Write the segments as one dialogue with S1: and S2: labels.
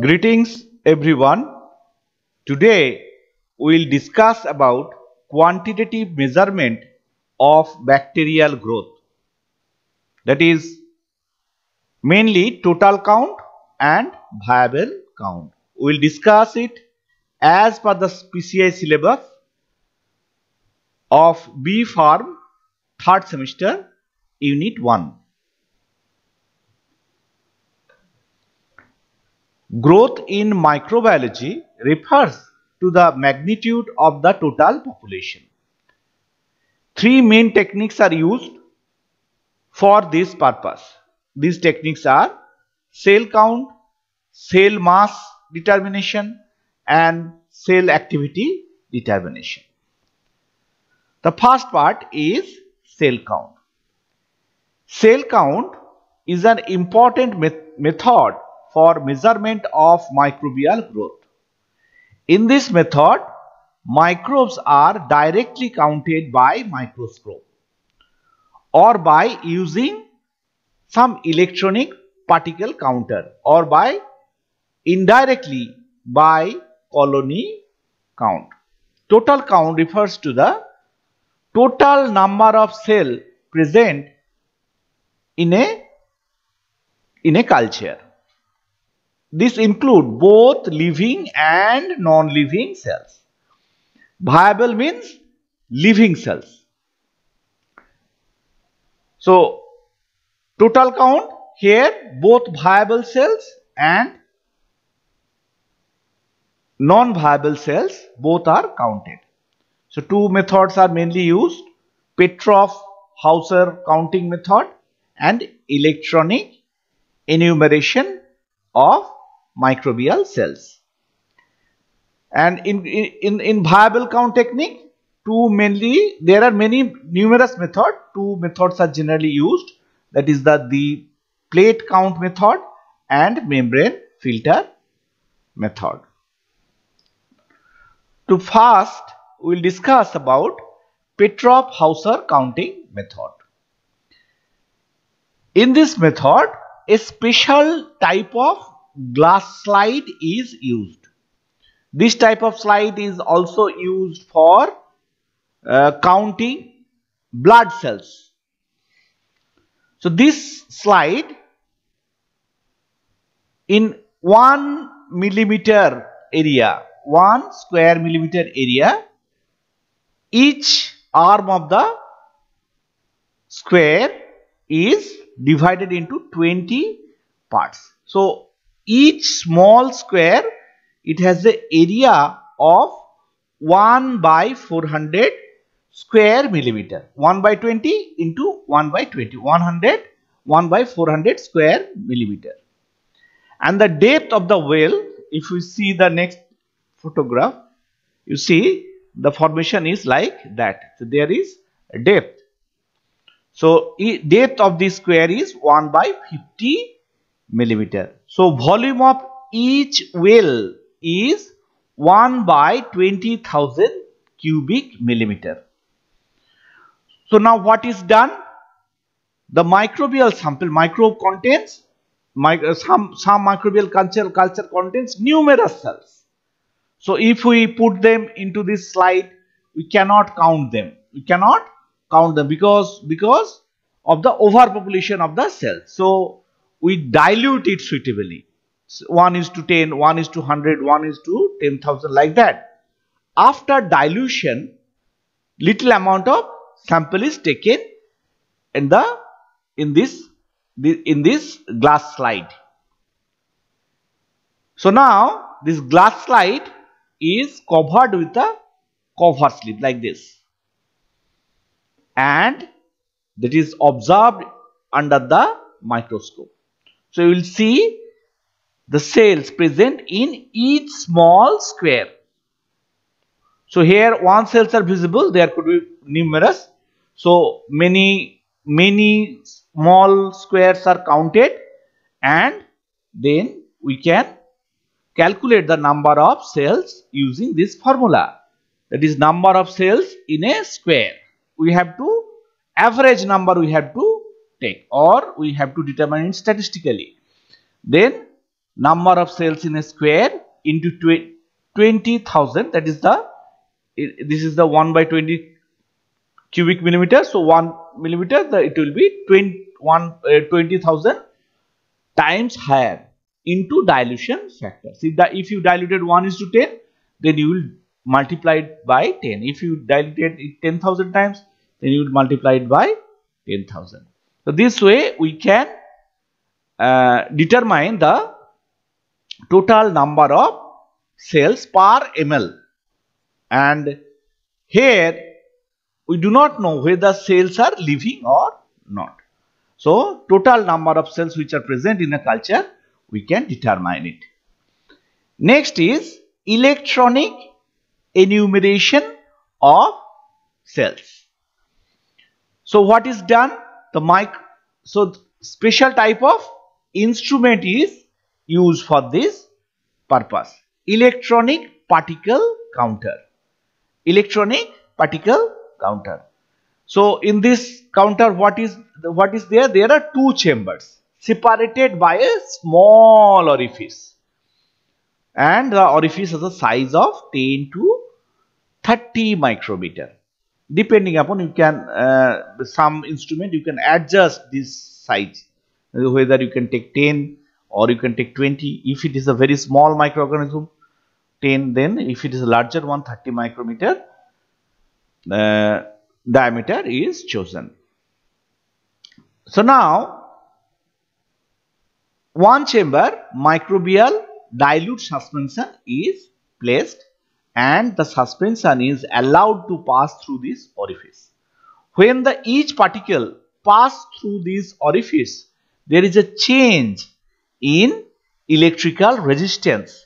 S1: Greetings everyone. Today we will discuss about quantitative measurement of bacterial growth. That is mainly total count and viable count. We will discuss it as per the PCI syllabus of B Farm third semester unit 1. Growth in microbiology refers to the magnitude of the total population. Three main techniques are used for this purpose. These techniques are cell count, cell mass determination and cell activity determination. The first part is cell count. Cell count is an important method for measurement of microbial growth. In this method, microbes are directly counted by microscope or by using some electronic particle counter or by indirectly by colony count. Total count refers to the total number of cell present in a in a culture. This include both living and non-living cells. Viable means living cells. So, total count here both viable cells and non-viable cells both are counted. So, two methods are mainly used Petrov-Hauser counting method and electronic enumeration of microbial cells. And in, in, in viable count technique, two mainly, there are many numerous methods. Two methods are generally used. That is the, the plate count method and membrane filter method. To first, we will discuss about Petrov-Hauser counting method. In this method, a special type of glass slide is used. This type of slide is also used for uh, counting blood cells. So this slide in 1 millimeter area, 1 square millimeter area, each arm of the square is divided into 20 parts. So each small square it has the area of 1 by 400 square millimeter 1 by 20 into 1 by 20 100 1 by 400 square millimeter and the depth of the well if you see the next photograph you see the formation is like that so there is depth so depth of this square is 1 by 50 millimeter so volume of each well is 1 by 20,000 cubic millimeter. So now what is done? The microbial sample, microbe contains, micro, uh, some, some microbial culture, culture contains numerous cells. So if we put them into this slide, we cannot count them. We cannot count them because, because of the overpopulation of the cells. So we dilute it suitably. So 1 is to 10, 1 is to 100, 1 is to 10,000 like that. After dilution, little amount of sample is taken in the in this in this glass slide. So now this glass slide is covered with a cover slip like this and that is observed under the microscope. So you will see the cells present in each small square. So here one cells are visible, there could be numerous. So many, many small squares are counted and then we can calculate the number of cells using this formula. That is number of cells in a square. We have to average number we have to take or we have to determine it statistically. Then number of cells in a square into 20,000 that is the this is the 1 by 20 cubic millimeter so 1 millimeter the, it will be uh, 20 uh, 20,000 times higher into dilution factor. See that if you diluted 1 is to 10 then you will multiply it by 10. If you dilute it 10,000 times then you will multiply it by 10,000. So this way we can uh, determine the total number of cells per ml and here we do not know whether cells are living or not. So total number of cells which are present in a culture we can determine it. Next is electronic enumeration of cells. So what is done? the mic so special type of instrument is used for this purpose electronic particle counter electronic particle counter so in this counter what is what is there there are two chambers separated by a small orifice and the orifice has a size of 10 to 30 micrometer depending upon you can uh, some instrument you can adjust this size whether you can take 10 or you can take 20 if it is a very small microorganism 10 then if it is a larger one, thirty micrometer the uh, diameter is chosen so now one chamber microbial dilute suspension is placed and the suspension is allowed to pass through this orifice. When the each particle pass through this orifice, there is a change in electrical resistance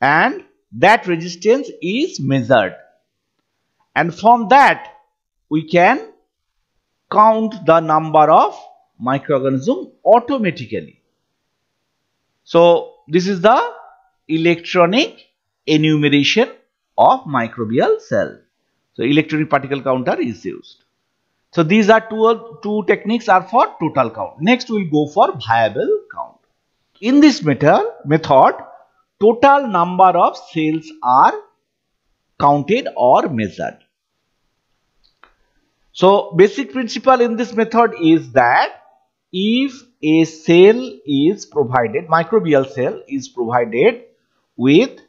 S1: and that resistance is measured and from that we can count the number of microorganism automatically. So this is the electronic enumeration of microbial cell. So electronic particle counter is used. So these are two, two techniques are for total count. Next we will go for viable count. In this method, method, total number of cells are counted or measured. So basic principle in this method is that if a cell is provided, microbial cell is provided with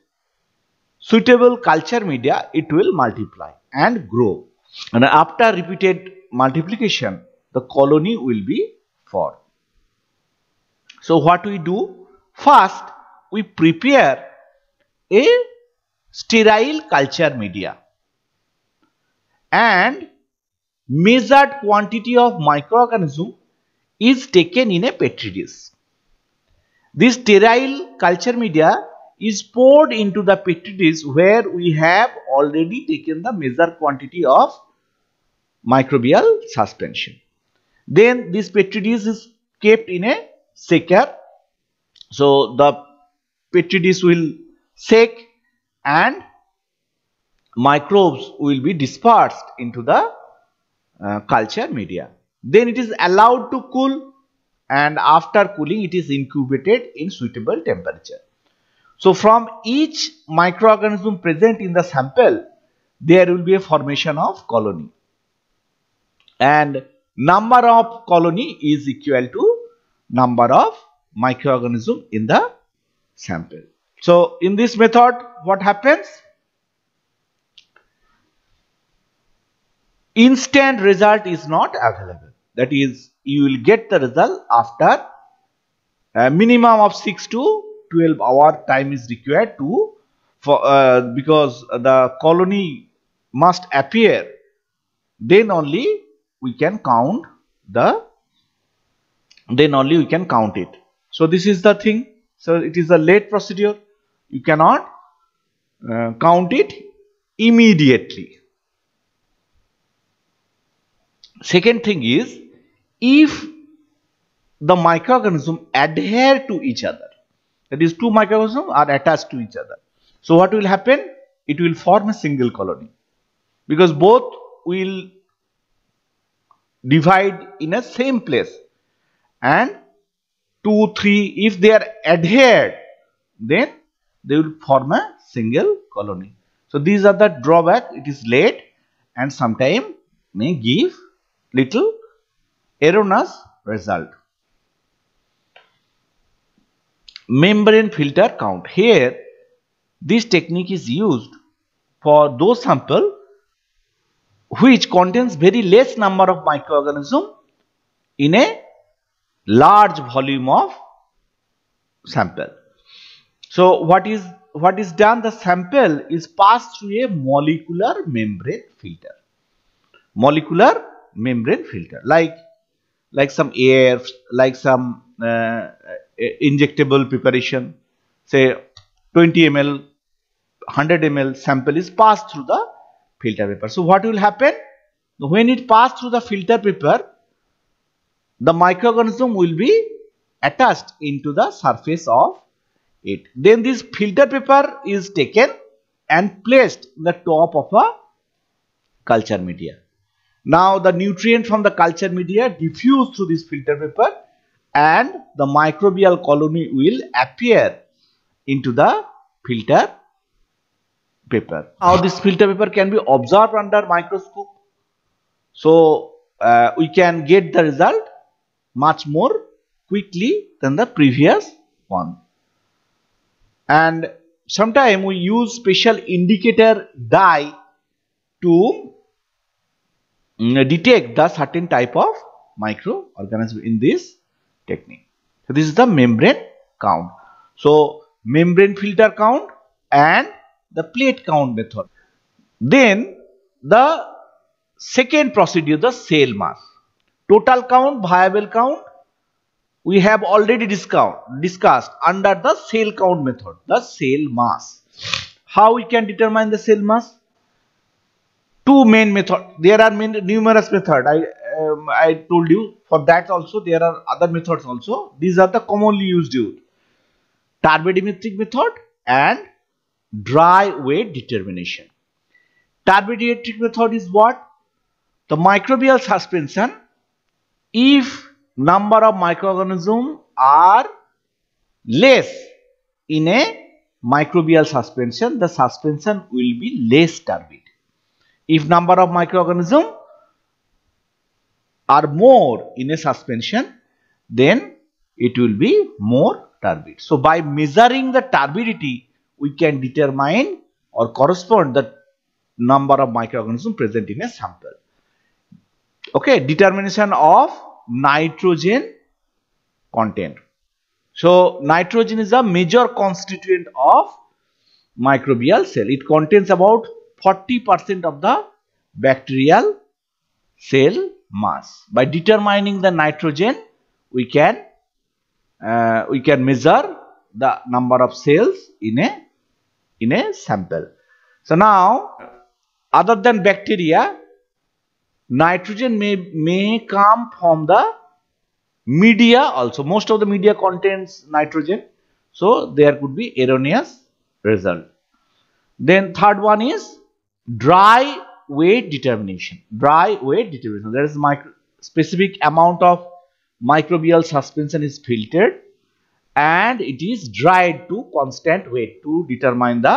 S1: suitable culture media, it will multiply and grow. And after repeated multiplication, the colony will be formed. So what we do? First, we prepare a sterile culture media and measured quantity of microorganism is taken in a petri dish. This sterile culture media is poured into the petri dish where we have already taken the measured quantity of microbial suspension. Then this petri dish is kept in a shaker. So the petri dish will shake and microbes will be dispersed into the uh, culture media. Then it is allowed to cool and after cooling it is incubated in suitable temperature. So from each microorganism present in the sample, there will be a formation of colony. And number of colony is equal to number of microorganism in the sample. So in this method, what happens? Instant result is not available. That is, you will get the result after a minimum of 6 to 12 hour time is required to for uh, because the colony must appear then only we can count the then only we can count it so this is the thing so it is a late procedure you cannot uh, count it immediately second thing is if the microorganism adhere to each other that is two microcosms are attached to each other. So what will happen? It will form a single colony because both will divide in a same place and 2, 3 if they are adhered then they will form a single colony. So these are the drawback it is late and sometime may give little erroneous result. membrane filter count. Here, this technique is used for those sample which contains very less number of microorganism in a large volume of sample. So what is what is done the sample is passed through a molecular membrane filter. Molecular membrane filter like like some air like some uh, injectable preparation say 20 ml 100 ml sample is passed through the filter paper so what will happen when it passed through the filter paper the microorganism will be attached into the surface of it then this filter paper is taken and placed in the top of a culture media now the nutrient from the culture media diffused through this filter paper and the microbial colony will appear into the filter paper. Now this filter paper can be observed under microscope. So uh, we can get the result much more quickly than the previous one. And sometime we use special indicator dye to mm, detect the certain type of microorganism in this technique. So this is the membrane count. So membrane filter count and the plate count method. Then the second procedure, the cell mass. Total count, viable count, we have already discussed under the cell count method, the cell mass. How we can determine the cell mass? Two main method. There are many, numerous method. I, um, I told you for that also there are other methods also these are the commonly used turbidimetric method and dry weight determination turbidimetric method is what the microbial suspension if number of microorganisms are less in a microbial suspension the suspension will be less turbid if number of microorganisms are more in a suspension, then it will be more turbid. So, by measuring the turbidity, we can determine or correspond the number of microorganisms present in a sample. Okay, determination of nitrogen content. So, nitrogen is a major constituent of microbial cell. It contains about 40% of the bacterial cell mass. By determining the nitrogen, we can uh, we can measure the number of cells in a in a sample. So now, other than bacteria, nitrogen may may come from the media also. Most of the media contains nitrogen, so there could be erroneous result. Then third one is dry weight determination dry weight determination there is my specific amount of microbial suspension is filtered and it is dried to constant weight to determine the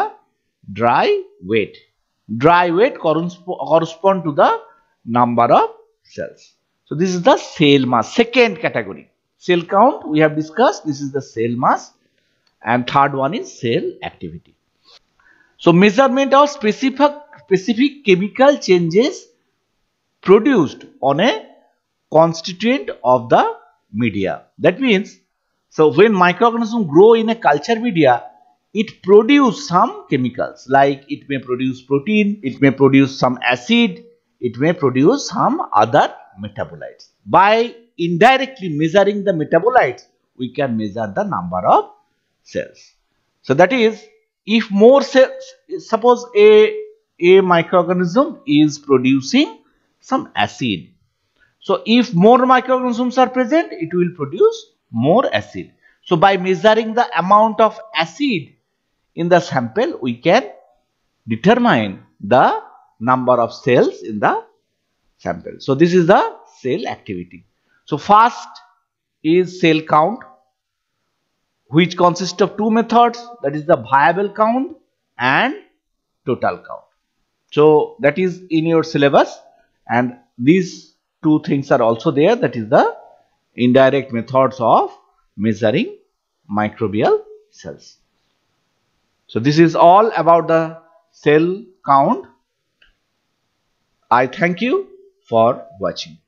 S1: dry weight dry weight correspond to the number of cells so this is the cell mass second category cell count we have discussed this is the cell mass and third one is cell activity so measurement of specific specific chemical changes produced on a constituent of the media. That means, so when microorganisms grow in a culture media, it produces some chemicals like it may produce protein, it may produce some acid, it may produce some other metabolites. By indirectly measuring the metabolites, we can measure the number of cells. So that is, if more cells, suppose a a microorganism is producing some acid. So, if more microorganisms are present, it will produce more acid. So, by measuring the amount of acid in the sample, we can determine the number of cells in the sample. So, this is the cell activity. So, first is cell count which consists of two methods that is the viable count and total count. So that is in your syllabus and these two things are also there that is the indirect methods of measuring microbial cells. So this is all about the cell count. I thank you for watching.